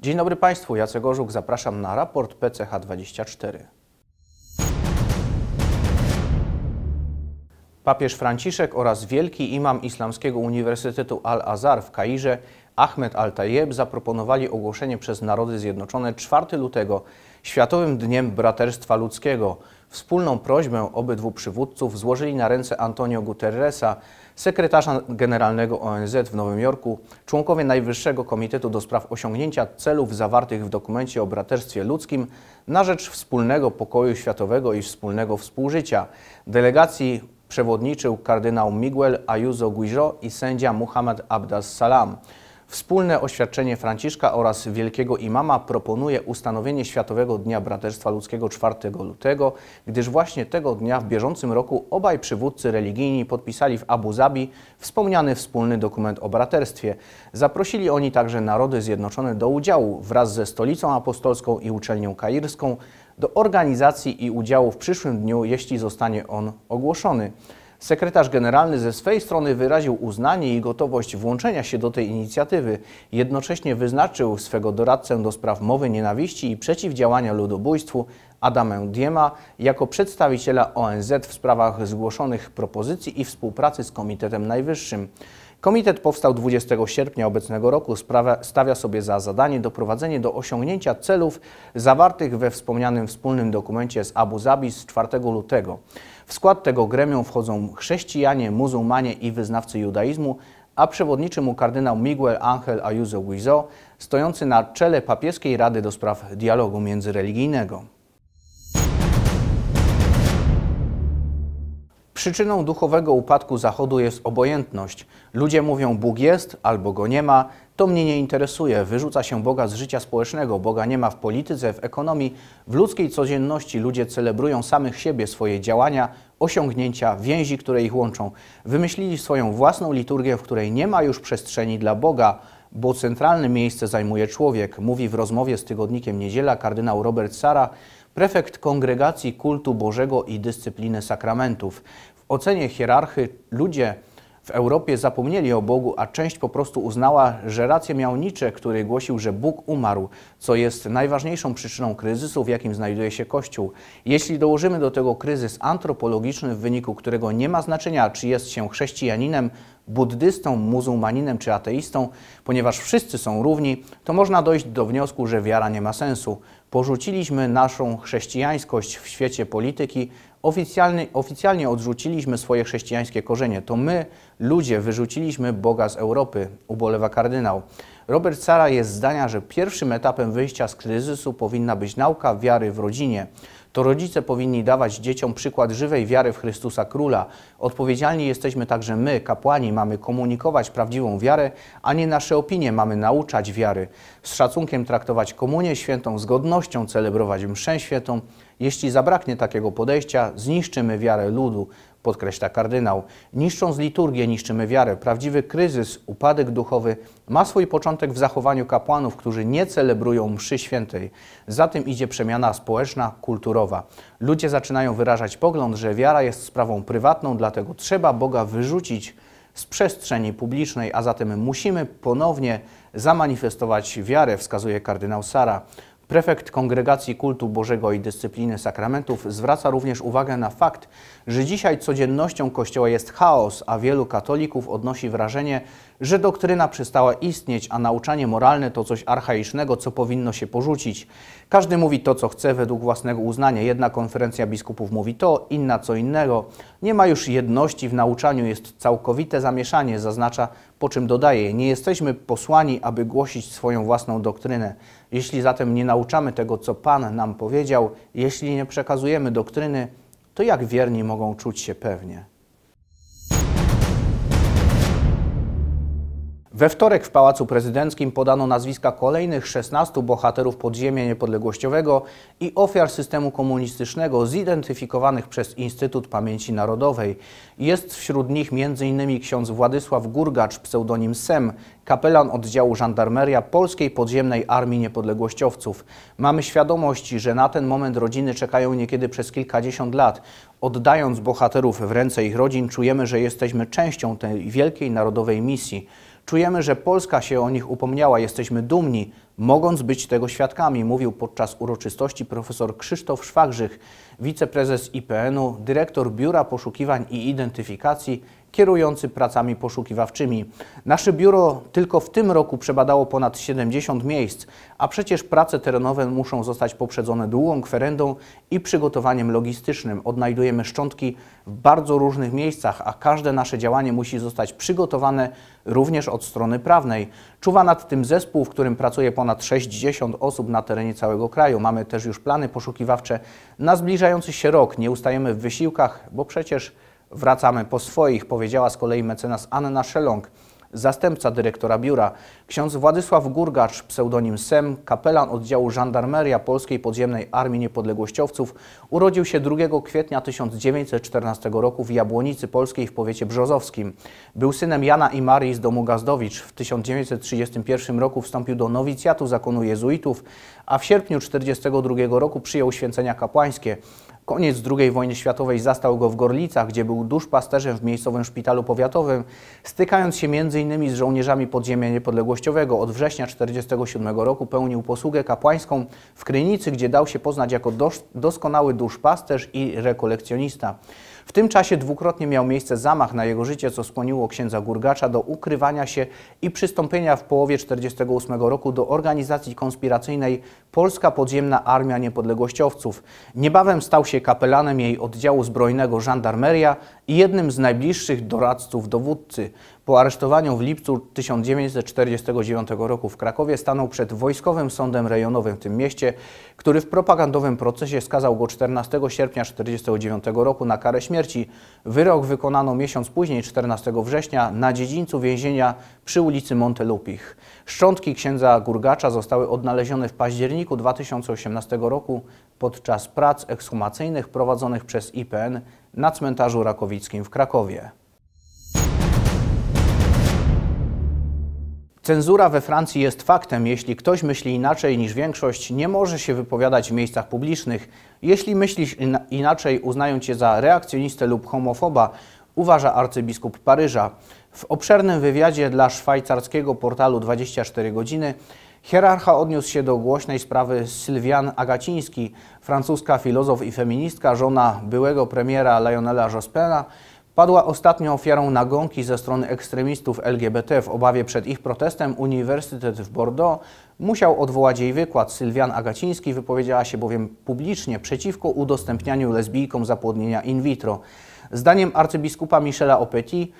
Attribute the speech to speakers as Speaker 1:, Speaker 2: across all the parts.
Speaker 1: Dzień dobry Państwu, Jacek Orzuk, zapraszam na raport PCH24. Papież Franciszek oraz wielki imam Islamskiego Uniwersytetu Al-Azhar w Kairze Ahmed Al-Tayeb zaproponowali ogłoszenie przez Narody Zjednoczone 4 lutego Światowym Dniem Braterstwa Ludzkiego – Wspólną prośbę obydwu przywódców złożyli na ręce Antonio Guterresa, sekretarza generalnego ONZ w Nowym Jorku, członkowie Najwyższego Komitetu do Spraw Osiągnięcia Celów zawartych w dokumencie o braterstwie ludzkim na rzecz wspólnego pokoju światowego i wspólnego współżycia. Delegacji przewodniczył kardynał Miguel Ayuso Guijo i sędzia Muhammad Abdas Salam. Wspólne oświadczenie Franciszka oraz Wielkiego Imama proponuje ustanowienie Światowego Dnia Braterstwa Ludzkiego 4 lutego, gdyż właśnie tego dnia w bieżącym roku obaj przywódcy religijni podpisali w Abu Zabi wspomniany wspólny dokument o braterstwie. Zaprosili oni także narody zjednoczone do udziału wraz ze Stolicą Apostolską i Uczelnią Kairską do organizacji i udziału w przyszłym dniu, jeśli zostanie on ogłoszony. Sekretarz generalny ze swej strony wyraził uznanie i gotowość włączenia się do tej inicjatywy. Jednocześnie wyznaczył swego doradcę do spraw mowy nienawiści i przeciwdziałania ludobójstwu Adamę Diema jako przedstawiciela ONZ w sprawach zgłoszonych propozycji i współpracy z Komitetem Najwyższym. Komitet powstał 20 sierpnia obecnego roku. Sprawa stawia sobie za zadanie doprowadzenie do osiągnięcia celów zawartych we wspomnianym wspólnym dokumencie z Abu Zabi z 4 lutego. W skład tego gremium wchodzą chrześcijanie, muzułmanie i wyznawcy judaizmu, a przewodniczy mu kardynał Miguel Ángel Ayuso Guizo, stojący na czele papieskiej Rady do Spraw Dialogu Międzyreligijnego. Przyczyną duchowego upadku Zachodu jest obojętność. Ludzie mówią Bóg jest albo go nie ma, to mnie nie interesuje, wyrzuca się Boga z życia społecznego, Boga nie ma w polityce, w ekonomii, w ludzkiej codzienności ludzie celebrują samych siebie, swoje działania, osiągnięcia, więzi, które ich łączą. Wymyślili swoją własną liturgię, w której nie ma już przestrzeni dla Boga, bo centralne miejsce zajmuje człowiek, mówi w rozmowie z tygodnikiem Niedziela kardynał Robert Sara, prefekt Kongregacji Kultu Bożego i Dyscypliny Sakramentów. W ocenie hierarchy ludzie w Europie zapomnieli o Bogu, a część po prostu uznała, że rację miał Nietzsche, który głosił, że Bóg umarł, co jest najważniejszą przyczyną kryzysu, w jakim znajduje się Kościół. Jeśli dołożymy do tego kryzys antropologiczny, w wyniku którego nie ma znaczenia, czy jest się chrześcijaninem, buddystą, muzułmaninem czy ateistą, ponieważ wszyscy są równi, to można dojść do wniosku, że wiara nie ma sensu. Porzuciliśmy naszą chrześcijańskość w świecie polityki, oficjalnie, oficjalnie odrzuciliśmy swoje chrześcijańskie korzenie. To my, ludzie, wyrzuciliśmy Boga z Europy, ubolewa kardynał. Robert Sara jest zdania, że pierwszym etapem wyjścia z kryzysu powinna być nauka wiary w rodzinie to rodzice powinni dawać dzieciom przykład żywej wiary w Chrystusa Króla. Odpowiedzialni jesteśmy także my, kapłani, mamy komunikować prawdziwą wiarę, a nie nasze opinie, mamy nauczać wiary. Z szacunkiem traktować komunię świętą, z godnością celebrować mszę świętą. Jeśli zabraknie takiego podejścia, zniszczymy wiarę ludu, podkreśla kardynał. Niszcząc liturgię, niszczymy wiarę. Prawdziwy kryzys, upadek duchowy ma swój początek w zachowaniu kapłanów, którzy nie celebrują mszy świętej. Za tym idzie przemiana społeczna, kulturowa. Ludzie zaczynają wyrażać pogląd, że wiara jest sprawą prywatną, dlatego trzeba Boga wyrzucić z przestrzeni publicznej, a zatem musimy ponownie zamanifestować wiarę, wskazuje kardynał Sara. Prefekt Kongregacji Kultu Bożego i Dyscypliny Sakramentów zwraca również uwagę na fakt, że dzisiaj codziennością Kościoła jest chaos, a wielu katolików odnosi wrażenie, że doktryna przestała istnieć, a nauczanie moralne to coś archaicznego, co powinno się porzucić. Każdy mówi to, co chce według własnego uznania. Jedna konferencja biskupów mówi to, inna co innego. Nie ma już jedności w nauczaniu, jest całkowite zamieszanie, zaznacza, po czym dodaje, nie jesteśmy posłani, aby głosić swoją własną doktrynę. Jeśli zatem nie nauczamy tego, co Pan nam powiedział, jeśli nie przekazujemy doktryny, to jak wierni mogą czuć się pewnie? We wtorek w Pałacu Prezydenckim podano nazwiska kolejnych 16 bohaterów podziemia niepodległościowego i ofiar systemu komunistycznego zidentyfikowanych przez Instytut Pamięci Narodowej. Jest wśród nich m.in. ksiądz Władysław Gurgacz, pseudonim SEM, kapelan oddziału żandarmeria Polskiej Podziemnej Armii Niepodległościowców. Mamy świadomość, że na ten moment rodziny czekają niekiedy przez kilkadziesiąt lat. Oddając bohaterów w ręce ich rodzin, czujemy, że jesteśmy częścią tej wielkiej narodowej misji. Czujemy, że Polska się o nich upomniała, jesteśmy dumni, Mogąc być tego świadkami, mówił podczas uroczystości profesor Krzysztof Szwagrzych, wiceprezes IPN-u, dyrektor Biura Poszukiwań i Identyfikacji, kierujący pracami poszukiwawczymi. Nasze biuro tylko w tym roku przebadało ponad 70 miejsc, a przecież prace terenowe muszą zostać poprzedzone długą kwerendą i przygotowaniem logistycznym. Odnajdujemy szczątki w bardzo różnych miejscach, a każde nasze działanie musi zostać przygotowane również od strony prawnej. Czuwa nad tym zespół, w którym pracuje ponad ponad 60 osób na terenie całego kraju. Mamy też już plany poszukiwawcze na zbliżający się rok. Nie ustajemy w wysiłkach, bo przecież wracamy po swoich, powiedziała z kolei mecenas Anna Szelong. Zastępca dyrektora biura, ksiądz Władysław Gurgacz, pseudonim SEM, kapelan oddziału Żandarmeria Polskiej Podziemnej Armii Niepodległościowców, urodził się 2 kwietnia 1914 roku w Jabłonicy Polskiej w powiecie brzozowskim. Był synem Jana i Marii z domu Gazdowicz. W 1931 roku wstąpił do nowicjatu zakonu jezuitów, a w sierpniu 1942 roku przyjął święcenia kapłańskie. Koniec II wojny światowej zastał go w Gorlicach, gdzie był duszpasterzem w miejscowym szpitalu powiatowym, stykając się m.in. z żołnierzami podziemia niepodległościowego. Od września 1947 roku pełnił posługę kapłańską w Krynicy, gdzie dał się poznać jako doskonały duszpasterz i rekolekcjonista. W tym czasie dwukrotnie miał miejsce zamach na jego życie, co skłoniło księdza Gurgacza do ukrywania się i przystąpienia w połowie 1948 roku do organizacji konspiracyjnej Polska Podziemna Armia Niepodległościowców. Niebawem stał się kapelanem jej oddziału zbrojnego żandarmeria i jednym z najbliższych doradców dowódcy. Po aresztowaniu w lipcu 1949 roku w Krakowie stanął przed Wojskowym Sądem Rejonowym w tym mieście, który w propagandowym procesie skazał go 14 sierpnia 1949 roku na karę śmierci. Wyrok wykonano miesiąc później, 14 września, na dziedzińcu więzienia przy ulicy Montelupich. Szczątki księdza Gurgacza zostały odnalezione w październiku 2018 roku podczas prac ekshumacyjnych prowadzonych przez IPN na cmentarzu rakowickim w Krakowie. Cenzura we Francji jest faktem. Jeśli ktoś myśli inaczej niż większość, nie może się wypowiadać w miejscach publicznych. Jeśli myślisz inaczej, uznają cię za reakcjonistę lub homofoba, uważa arcybiskup Paryża. W obszernym wywiadzie dla szwajcarskiego portalu 24 godziny hierarcha odniósł się do głośnej sprawy Sylwian Agaciński, francuska filozof i feministka, żona byłego premiera Lionela Jospena, Padła ostatnio ofiarą nagonki ze strony ekstremistów LGBT w obawie przed ich protestem Uniwersytet w Bordeaux musiał odwołać jej wykład. Sylwian Agaciński wypowiedziała się bowiem publicznie przeciwko udostępnianiu lesbijkom zapłodnienia in vitro. Zdaniem arcybiskupa Michela Opetit,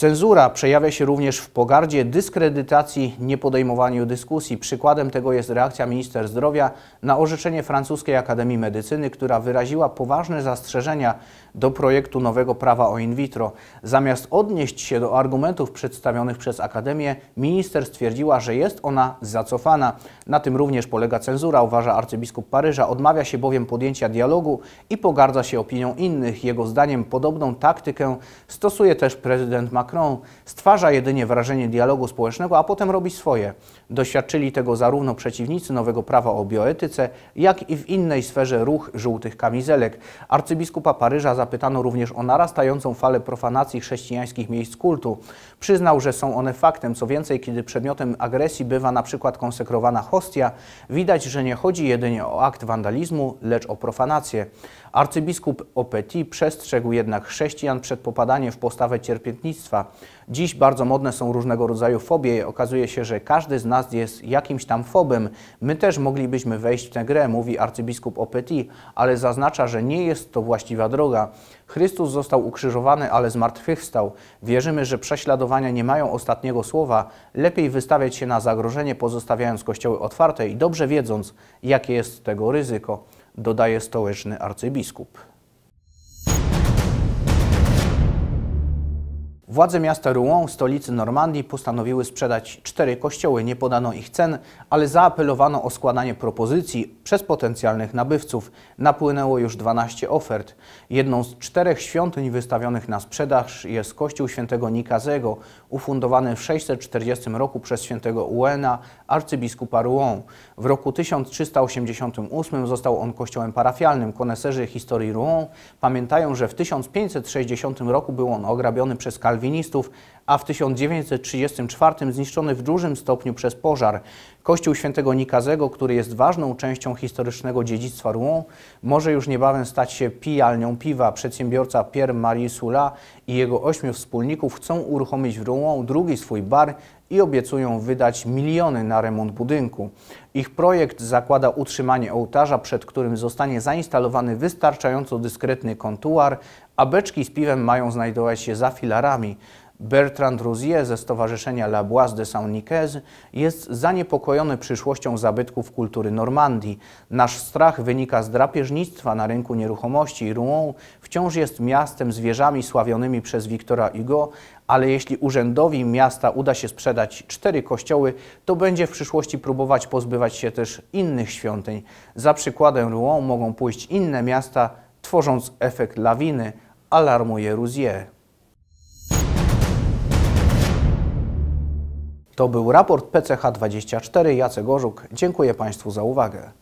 Speaker 1: Cenzura przejawia się również w pogardzie, dyskredytacji, niepodejmowaniu dyskusji. Przykładem tego jest reakcja minister zdrowia na orzeczenie francuskiej Akademii Medycyny, która wyraziła poważne zastrzeżenia do projektu nowego prawa o in vitro. Zamiast odnieść się do argumentów przedstawionych przez Akademię, minister stwierdziła, że jest ona zacofana. Na tym również polega cenzura, uważa arcybiskup Paryża. Odmawia się bowiem podjęcia dialogu i pogardza się opinią innych. Jego zdaniem podobną taktykę stosuje też prezydent Macron. Macron stwarza jedynie wrażenie dialogu społecznego, a potem robi swoje. Doświadczyli tego zarówno przeciwnicy nowego prawa o bioetyce, jak i w innej sferze ruch żółtych kamizelek. Arcybiskupa Paryża zapytano również o narastającą falę profanacji chrześcijańskich miejsc kultu. Przyznał, że są one faktem. Co więcej, kiedy przedmiotem agresji bywa na przykład konsekrowana hostia, widać, że nie chodzi jedynie o akt wandalizmu, lecz o profanację. Arcybiskup Opeti przestrzegł jednak chrześcijan przed popadaniem w postawę cierpiętnictwa. Dziś bardzo modne są różnego rodzaju fobie. Okazuje się, że każdy z nas jest jakimś tam fobem. My też moglibyśmy wejść w tę grę, mówi arcybiskup Opeti, ale zaznacza, że nie jest to właściwa droga. Chrystus został ukrzyżowany, ale zmartwychwstał. Wierzymy, że prześladowania nie mają ostatniego słowa. Lepiej wystawiać się na zagrożenie, pozostawiając kościoły otwarte i dobrze wiedząc, jakie jest tego ryzyko dodaje stołeczny arcybiskup. Władze miasta Rouen, stolicy Normandii, postanowiły sprzedać cztery kościoły. Nie podano ich cen, ale zaapelowano o składanie propozycji przez potencjalnych nabywców. Napłynęło już 12 ofert. Jedną z czterech świątyń wystawionych na sprzedaż jest kościół świętego Nikazego, ufundowany w 640 roku przez świętego Uena, arcybiskupa Rouen. W roku 1388 został on kościołem parafialnym. Koneserzy historii Rouen pamiętają, że w 1560 roku był on ograbiony przez Calvin kalwinistów, a w 1934 zniszczony w dużym stopniu przez pożar. Kościół świętego Nikazego, który jest ważną częścią historycznego dziedzictwa Rouen, może już niebawem stać się pijalnią piwa. Przedsiębiorca Pierre-Marie Sula i jego ośmiu wspólników chcą uruchomić w Rouen drugi swój bar i obiecują wydać miliony na remont budynku. Ich projekt zakłada utrzymanie ołtarza, przed którym zostanie zainstalowany wystarczająco dyskretny kontuar, a beczki z piwem mają znajdować się za filarami. Bertrand Rousier ze Stowarzyszenia La Boise de Saint-Nicaise jest zaniepokojony przyszłością zabytków kultury Normandii. Nasz strach wynika z drapieżnictwa na rynku nieruchomości. Rouen wciąż jest miastem z wieżami sławionymi przez Wiktora Hugo, ale jeśli urzędowi miasta uda się sprzedać cztery kościoły, to będzie w przyszłości próbować pozbywać się też innych świątyń. Za przykładem Rouen mogą pójść inne miasta, tworząc efekt lawiny – alarmuje Ruzie. To był raport PCH24. Jacek Orzuk. Dziękuję Państwu za uwagę.